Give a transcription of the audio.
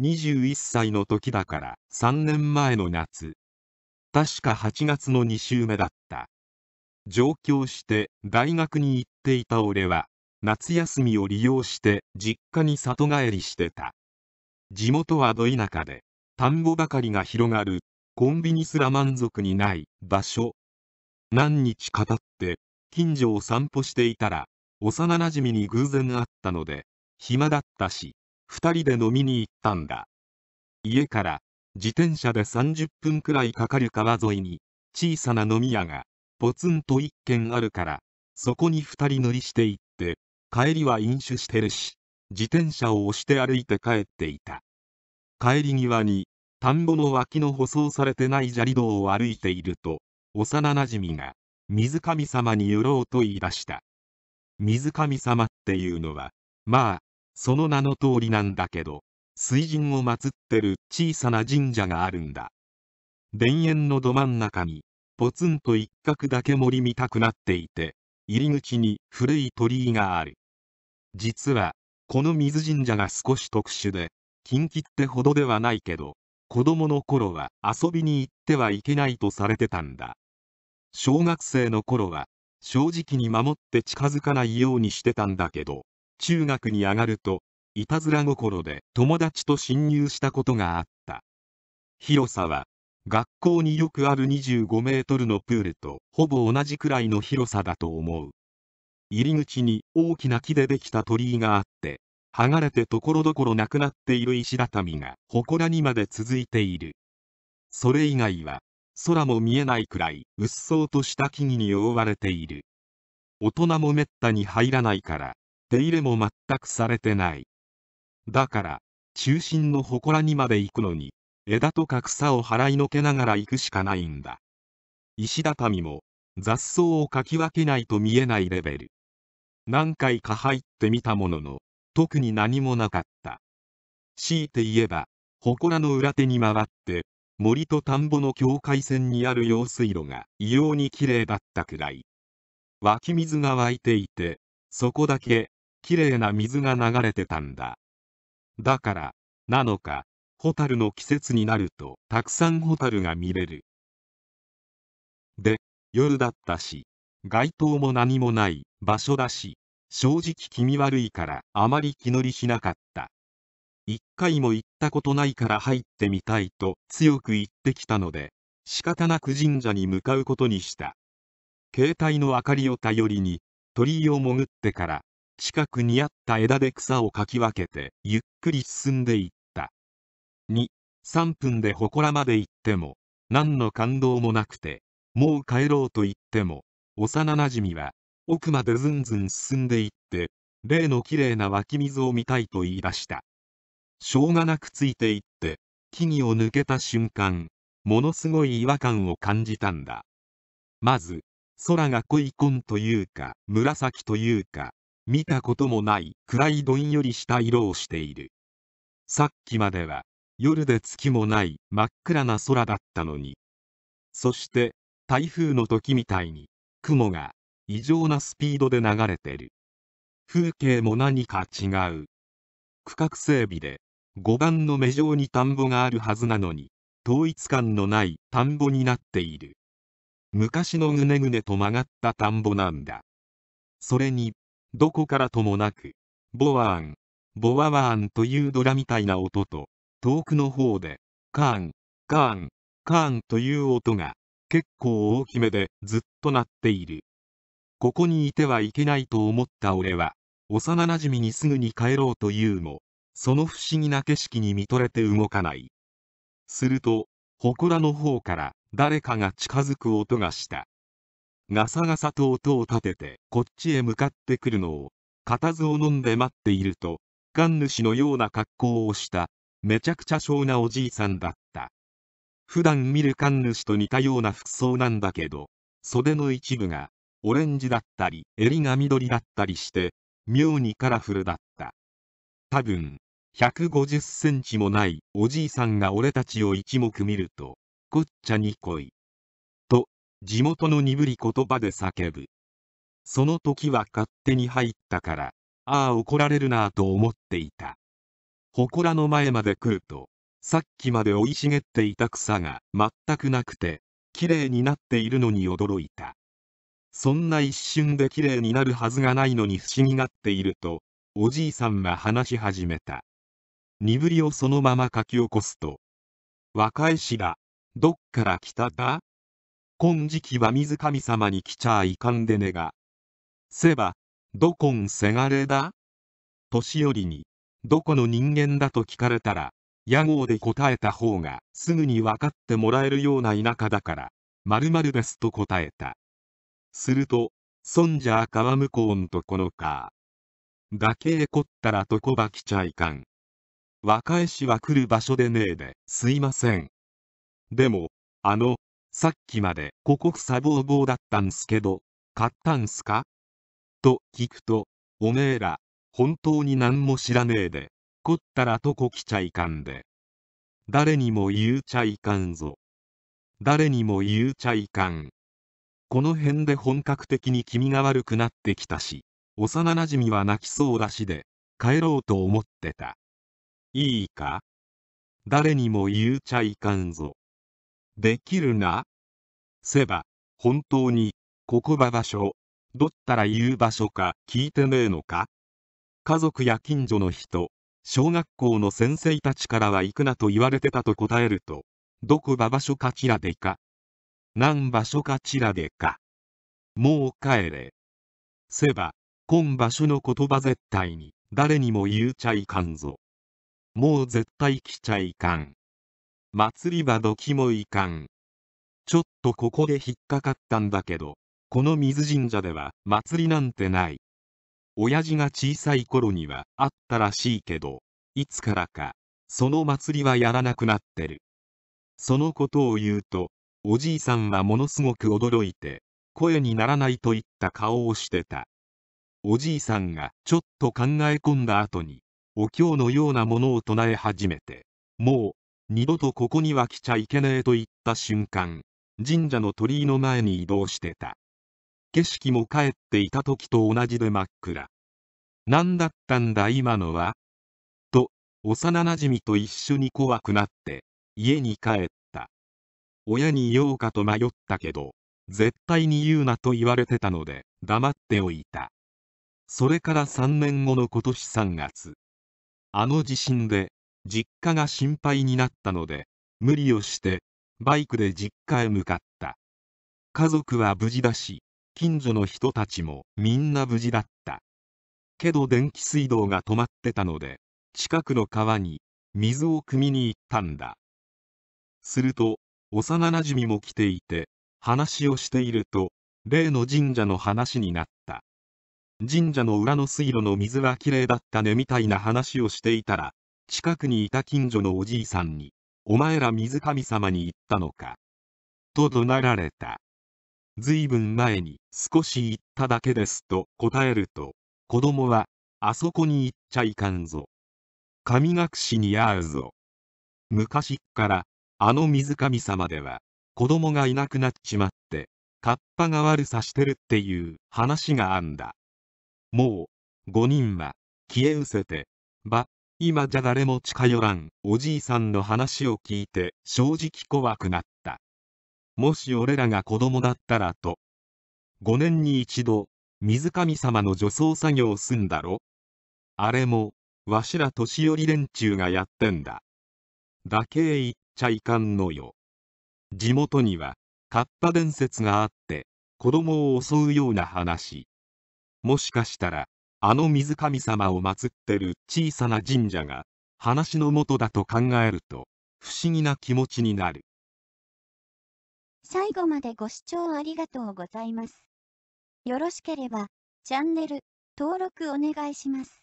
21歳の時だから3年前の夏確か8月の2週目だった上京して大学に行っていた俺は夏休みを利用して実家に里帰りしてた地元はど田舎で田んぼばかりが広がるコンビニすら満足にない場所何日かたって近所を散歩していたら幼なじみに偶然会ったので暇だったし2人で飲みに行ったんだ家から自転車で30分くらいかかる川沿いに小さな飲み屋がポツンと1軒あるからそこに2人乗りして行って帰りは飲酒してるし自転車を押して歩いて帰っていた帰り際に田んぼの脇の舗装されてない砂利道を歩いていると幼なじみが水神様に寄ろうと言い出した水神様っていうのはまあその名の通りなんだけど、水神を祀ってる小さな神社があるんだ。田園のど真ん中に、ポツンと一角だけ森見たくなっていて、入り口に古い鳥居がある。実は、この水神社が少し特殊で、近畿ってほどではないけど、子供の頃は遊びに行ってはいけないとされてたんだ。小学生の頃は、正直に守って近づかないようにしてたんだけど、中学に上がると、いたずら心で友達と侵入したことがあった。広さは、学校によくある25メートルのプールとほぼ同じくらいの広さだと思う。入り口に大きな木でできた鳥居があって、剥がれてところどころなくなっている石畳が祠にまで続いている。それ以外は、空も見えないくらいうっそうとした木々に覆われている。大人もめったに入らないから、手入れも全くされてない。だから、中心の祠にまで行くのに、枝とか草を払いのけながら行くしかないんだ。石畳も、雑草をかき分けないと見えないレベル。何回か入ってみたものの、特に何もなかった。強いて言えば、祠の裏手に回って、森と田んぼの境界線にある用水路が異様に綺麗だったくらい。湧き水が湧いていて、そこだけきれいな水が流れてたんだだからなのかホタルの季節になるとたくさんホタルが見れるで夜だったし街灯も何もない場所だし正直気味悪いからあまり気乗りしなかった一回も行ったことないから入ってみたいと強く言ってきたので仕方なく神社に向かうことにした携帯の明かりを頼りに鳥居を潜ってから近くにあった枝で草をかき分けてゆっくり進んでいった23分で祠まで行っても何の感動もなくてもう帰ろうと言っても幼なじみは奥までずんずん進んでいって例のきれいな湧き水を見たいと言い出したしょうがなくついていって木々を抜けた瞬間ものすごい違和感を感じたんだまず空が濃い紺というか紫というか見たこともない暗いどんよりした色をしているさっきまでは夜で月もない真っ暗な空だったのにそして台風の時みたいに雲が異常なスピードで流れてる風景も何か違う区画整備で護岸の目状に田んぼがあるはずなのに統一感のない田んぼになっている昔のぐねぐねと曲がった田んぼなんだそれにどこからともなく、ボワーン、ボワワーンというドラみたいな音と、遠くの方で、カーン、カーン、カーンという音が、結構大きめでずっと鳴っている。ここにいてはいけないと思った俺は、幼馴染にすぐに帰ろうというも、その不思議な景色に見とれて動かない。すると、祠の方から誰かが近づく音がした。ガサガサと音を立ててこっちへ向かってくるのを固唾を飲んで待っていると神主のような格好をしためちゃくちゃ小なおじいさんだった普段見る神主と似たような服装なんだけど袖の一部がオレンジだったり襟が緑だったりして妙にカラフルだった多分150センチもないおじいさんが俺たちを一目見るとこっちゃに来い地元の鈍り言葉で叫ぶ。その時は勝手に入ったから、ああ怒られるなぁと思っていた。祠の前まで来ると、さっきまで生い茂っていた草が全くなくて、綺麗になっているのに驚いた。そんな一瞬で綺麗になるはずがないのに不思議がっていると、おじいさんは話し始めた。鈍りをそのまま書き起こすと。若いしら、どっから来ただ今時期は水神様に来ちゃいかんでねが。せば、どこんせがれだ年寄りに、どこの人間だと聞かれたら、屋号で答えた方が、すぐに分かってもらえるような田舎だから、まるですと答えた。すると、そんじゃあ川向こうんとこのか。だけへこったらとこば来ちゃいかん。若返しは来る場所でねえで、すいません。でも、あの、さっきまでここふさぼうぼうだったんすけど、買ったんすかと聞くと、おめえら、本当に何も知らねえで、こったらとこ来ちゃいかんで。誰にも言うちゃいかんぞ。誰にも言うちゃいかん。この辺で本格的に気味が悪くなってきたし、幼なじみは泣きそうだしで、帰ろうと思ってた。いいか誰にも言うちゃいかんぞ。できるなせば、本当に、ここば場所、どったら言う場所か聞いてねえのか家族や近所の人、小学校の先生たちからは行くなと言われてたと答えると、どこば場所かちらでか。何場所かちらでか。もう帰れ。せば、今場所の言葉絶対に、誰にも言うちゃいかんぞ。もう絶対来ちゃいかん。祭り場きもいかん。ちょっとここで引っかかったんだけど、この水神社では祭りなんてない。親父が小さい頃にはあったらしいけど、いつからか、その祭りはやらなくなってる。そのことを言うと、おじいさんはものすごく驚いて、声にならないといった顔をしてた。おじいさんがちょっと考え込んだ後に、お経のようなものを唱え始めて、もう二度とここには来ちゃいけねえと言った瞬間神社の鳥居の前に移動してた景色も帰っていた時と同じで真っ暗何だったんだ今のはと幼なじみと一緒に怖くなって家に帰った親に言おうかと迷ったけど絶対に言うなと言われてたので黙っておいたそれから3年後の今年3月あの地震で実家が心配になったので無理をしてバイクで実家へ向かった家族は無事だし近所の人たちもみんな無事だったけど電気水道が止まってたので近くの川に水を汲みに行ったんだすると幼なじみも来ていて話をしていると例の神社の話になった神社の裏の水路の水はきれいだったねみたいな話をしていたら近くにいた近所のおじいさんに、お前ら水神様に言ったのか。と怒鳴られた。ずいぶん前に少し言っただけですと答えると、子供は、あそこに行っちゃいかんぞ。神隠しに会うぞ。昔っから、あの水神様では、子供がいなくなっちまって、カッパが悪さしてるっていう話があんだ。もう、5人は、消え失せて、ばっ今じゃ誰も近寄らん、おじいさんの話を聞いて、正直怖くなった。もし俺らが子供だったらと。5年に一度、水神様の除草作業すんだろあれも、わしら年寄り連中がやってんだ。だけ言っちゃいかんのよ。地元には、カッパ伝説があって、子供を襲うような話。もしかしたら、あの水神様を祀ってる小さな神社が、話の元だと考えると、不思議な気持ちになる。最後までご視聴ありがとうございます。よろしければ、チャンネル、登録お願いします。